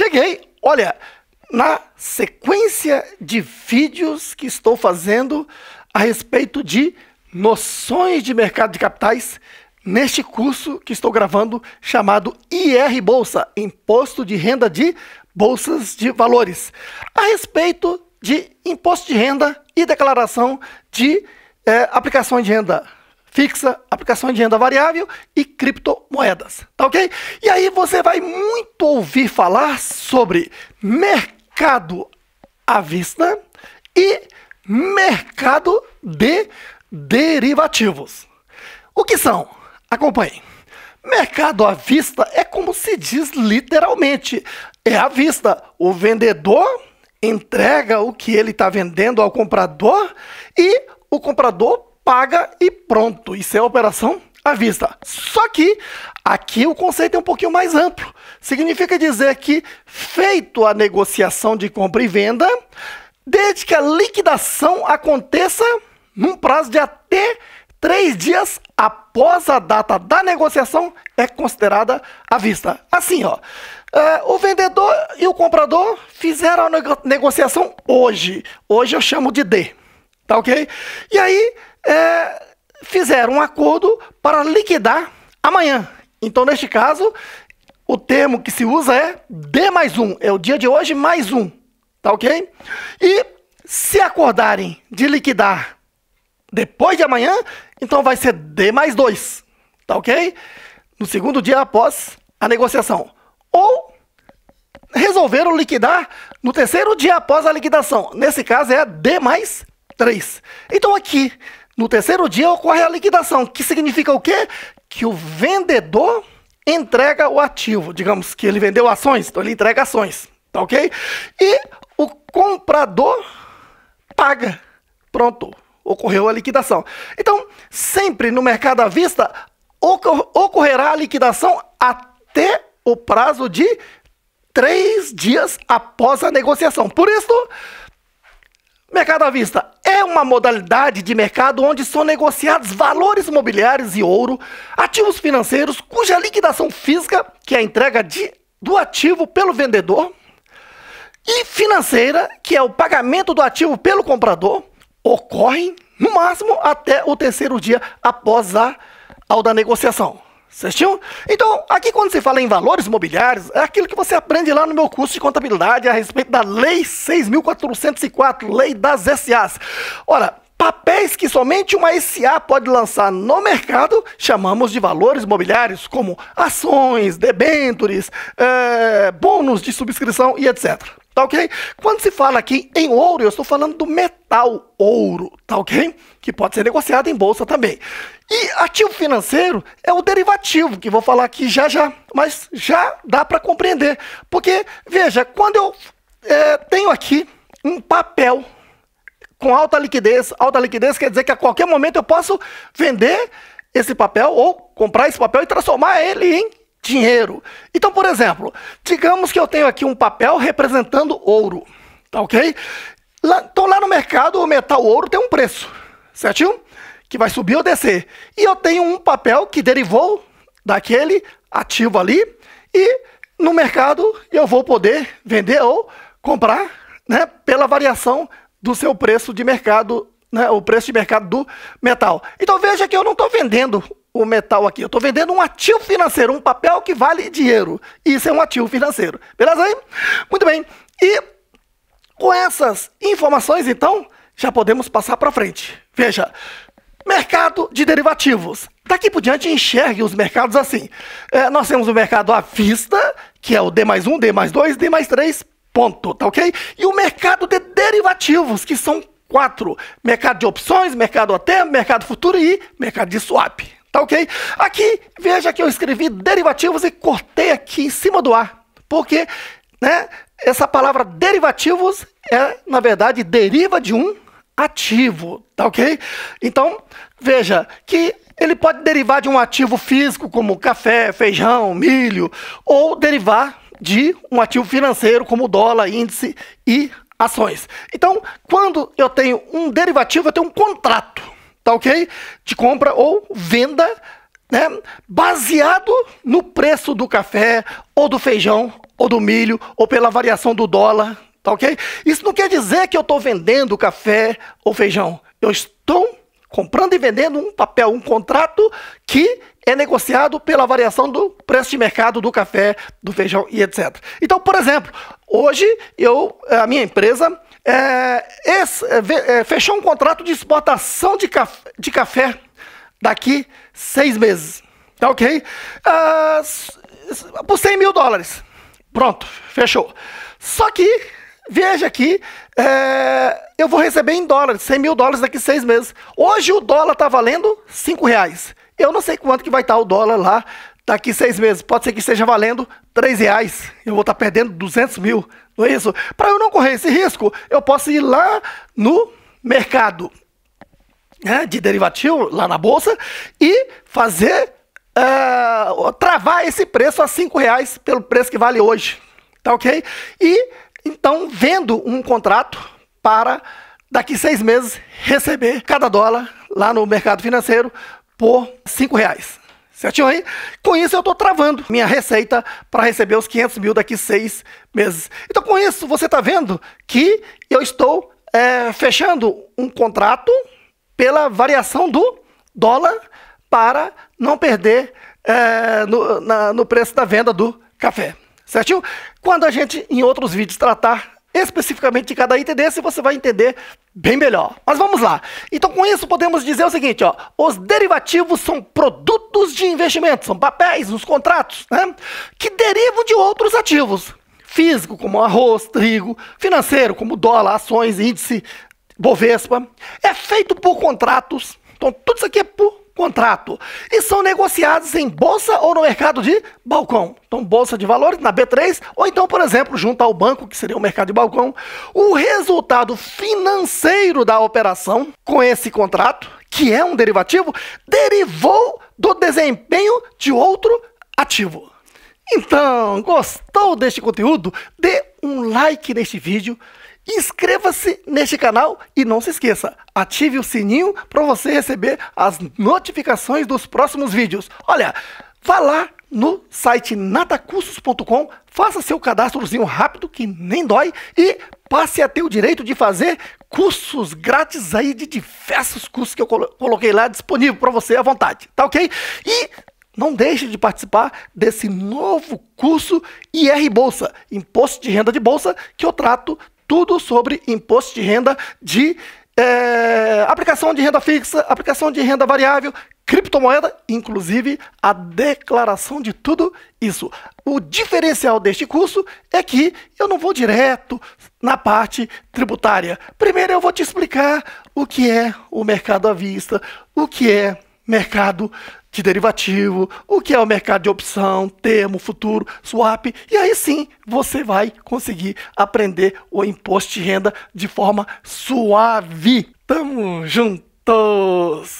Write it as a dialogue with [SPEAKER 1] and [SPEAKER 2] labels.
[SPEAKER 1] cheguei, olha, na sequência de vídeos que estou fazendo a respeito de noções de mercado de capitais neste curso que estou gravando chamado IR Bolsa, Imposto de Renda de Bolsas de Valores, a respeito de imposto de renda e declaração de é, de renda fixa, aplicação de renda variável e criptomoedas, tá ok? E aí você vai muito ouvir falar sobre mercado à vista e mercado de derivativos. O que são? Acompanhe. Mercado à vista é como se diz literalmente, é à vista. O vendedor entrega o que ele está vendendo ao comprador e o comprador paga e pronto. Isso é operação à vista. Só que aqui o conceito é um pouquinho mais amplo. Significa dizer que, feito a negociação de compra e venda, desde que a liquidação aconteça num prazo de até três dias após a data da negociação, é considerada à vista. Assim, ó. É, o vendedor e o comprador fizeram a nego negociação hoje. Hoje eu chamo de D. Tá ok? E aí, é, fizeram um acordo para liquidar amanhã. Então, neste caso, o termo que se usa é D mais um. É o dia de hoje mais um. Tá ok? E se acordarem de liquidar depois de amanhã, então vai ser D mais dois. Tá ok? No segundo dia após a negociação. Ou resolveram liquidar no terceiro dia após a liquidação. Nesse caso é D mais 3. Então aqui no terceiro dia ocorre a liquidação, que significa o quê? Que o vendedor entrega o ativo. Digamos que ele vendeu ações, então ele entrega ações, tá ok? E o comprador paga. Pronto, ocorreu a liquidação. Então, sempre no mercado à vista, ocorrerá a liquidação até o prazo de três dias após a negociação. Por isso, Mercado à vista é uma modalidade de mercado onde são negociados valores imobiliários e ouro, ativos financeiros cuja liquidação física, que é a entrega de, do ativo pelo vendedor, e financeira, que é o pagamento do ativo pelo comprador, ocorrem no máximo até o terceiro dia após a, ao da negociação. Certinho? Então, aqui quando se fala em valores imobiliários, é aquilo que você aprende lá no meu curso de contabilidade a respeito da Lei 6.404, Lei das SAs. Ora, Papéis que somente uma SA pode lançar no mercado, chamamos de valores mobiliários, como ações, debêntures, é, bônus de subscrição e etc. Tá ok? Quando se fala aqui em ouro, eu estou falando do metal ouro, tá ok? Que pode ser negociado em bolsa também. E ativo financeiro é o derivativo, que vou falar aqui já já, mas já dá para compreender. Porque, veja, quando eu é, tenho aqui um papel com alta liquidez. Alta liquidez quer dizer que a qualquer momento eu posso vender esse papel ou comprar esse papel e transformar ele em dinheiro. Então, por exemplo, digamos que eu tenho aqui um papel representando ouro, tá ok? Lá, então, lá no mercado, o metal ouro tem um preço, certinho? Que vai subir ou descer. E eu tenho um papel que derivou daquele ativo ali e no mercado eu vou poder vender ou comprar né, pela variação do seu preço de mercado, né, o preço de mercado do metal. Então veja que eu não estou vendendo o metal aqui, eu estou vendendo um ativo financeiro, um papel que vale dinheiro. Isso é um ativo financeiro. Beleza aí? Muito bem. E com essas informações, então, já podemos passar para frente. Veja, mercado de derivativos. Daqui por diante, enxergue os mercados assim. É, nós temos o mercado à vista, que é o D mais 1, D mais 2, D mais 3 Ponto, tá ok? E o mercado de derivativos, que são quatro: mercado de opções, mercado até, mercado futuro e mercado de swap. Tá ok? Aqui, veja que eu escrevi derivativos e cortei aqui em cima do ar, porque né, essa palavra derivativos é, na verdade, deriva de um ativo, tá ok? Então, veja que ele pode derivar de um ativo físico, como café, feijão, milho, ou derivar de um ativo financeiro como dólar, índice e ações. Então, quando eu tenho um derivativo, eu tenho um contrato, tá ok? De compra ou venda, né? Baseado no preço do café ou do feijão ou do milho ou pela variação do dólar, tá ok? Isso não quer dizer que eu estou vendendo café ou feijão. Eu estou comprando e vendendo um papel, um contrato que é negociado pela variação do preço de mercado do café, do feijão e etc. Então, por exemplo, hoje eu, é, a minha empresa é, é, é, fechou um contrato de exportação de, caf de café daqui seis meses. Tá ok? Ah, por 100 mil dólares. Pronto, fechou. Só que, veja aqui, é, eu vou receber em dólares, 100 mil dólares daqui seis meses. Hoje o dólar está valendo 5 reais. Eu não sei quanto que vai estar o dólar lá daqui seis meses. Pode ser que esteja valendo 3 reais. Eu vou estar perdendo 200 mil, não é isso? Para eu não correr esse risco, eu posso ir lá no mercado né, de derivativo, lá na bolsa, e fazer, uh, travar esse preço a 5 reais pelo preço que vale hoje. Tá ok? E então vendo um contrato para daqui seis meses receber cada dólar lá no mercado financeiro por 5 reais. Certinho aí? Com isso eu estou travando minha receita para receber os 500 mil daqui seis meses. Então com isso você está vendo que eu estou é, fechando um contrato pela variação do dólar para não perder é, no, na, no preço da venda do café. Certinho? Quando a gente em outros vídeos tratar especificamente de cada item desse, você vai entender bem melhor. Mas vamos lá. Então, com isso, podemos dizer o seguinte, ó, os derivativos são produtos de investimento, são papéis, nos contratos, né, que derivam de outros ativos. Físico, como arroz, trigo, financeiro, como dólar, ações, índice, bovespa. É feito por contratos. Então, tudo isso aqui é por contrato e são negociados em bolsa ou no mercado de balcão. Então, bolsa de valores na B3, ou então, por exemplo, junto ao banco, que seria o mercado de balcão. O resultado financeiro da operação com esse contrato, que é um derivativo, derivou do desempenho de outro ativo. Então, gostou deste conteúdo? Dê um like neste vídeo Inscreva-se neste canal e não se esqueça, ative o sininho para você receber as notificações dos próximos vídeos. Olha, vá lá no site natacursos.com, faça seu cadastrozinho rápido que nem dói e passe a ter o direito de fazer cursos grátis aí de diversos cursos que eu coloquei lá disponível para você à vontade, tá ok? E não deixe de participar desse novo curso IR Bolsa, Imposto de Renda de Bolsa, que eu trato tudo sobre imposto de renda de é, aplicação de renda fixa, aplicação de renda variável, criptomoeda, inclusive a declaração de tudo isso. O diferencial deste curso é que eu não vou direto na parte tributária. Primeiro eu vou te explicar o que é o mercado à vista, o que é mercado de derivativo, o que é o mercado de opção, termo, futuro, swap, e aí sim você vai conseguir aprender o imposto de renda de forma suave. Tamo juntos!